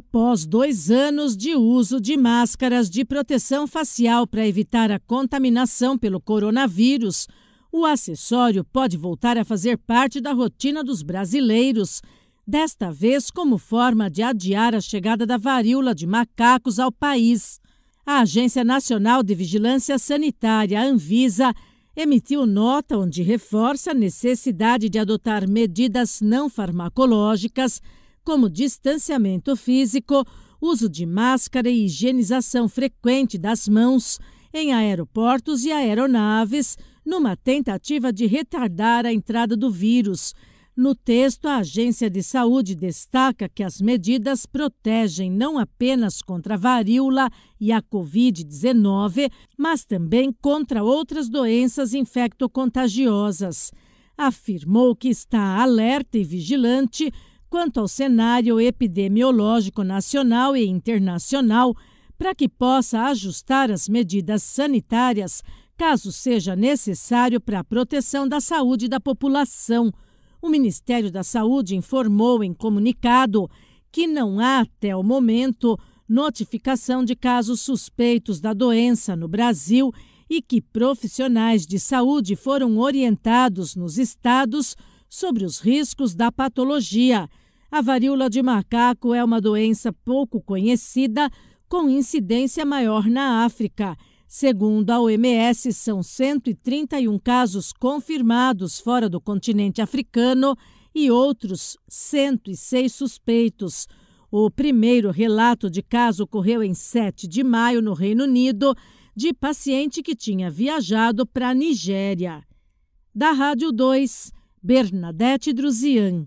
após dois anos de uso de máscaras de proteção facial para evitar a contaminação pelo coronavírus, o acessório pode voltar a fazer parte da rotina dos brasileiros, desta vez como forma de adiar a chegada da varíola de macacos ao país. A Agência Nacional de Vigilância Sanitária, Anvisa, emitiu nota onde reforça a necessidade de adotar medidas não farmacológicas como distanciamento físico, uso de máscara e higienização frequente das mãos em aeroportos e aeronaves, numa tentativa de retardar a entrada do vírus. No texto, a agência de saúde destaca que as medidas protegem não apenas contra a varíola e a Covid-19, mas também contra outras doenças infectocontagiosas. Afirmou que está alerta e vigilante quanto ao cenário epidemiológico nacional e internacional para que possa ajustar as medidas sanitárias caso seja necessário para a proteção da saúde da população. O Ministério da Saúde informou em comunicado que não há, até o momento, notificação de casos suspeitos da doença no Brasil e que profissionais de saúde foram orientados nos estados sobre os riscos da patologia. A varíola de macaco é uma doença pouco conhecida, com incidência maior na África. Segundo a OMS, são 131 casos confirmados fora do continente africano e outros 106 suspeitos. O primeiro relato de caso ocorreu em 7 de maio no Reino Unido, de paciente que tinha viajado para a Nigéria. Da Rádio 2, Bernadette Druzian.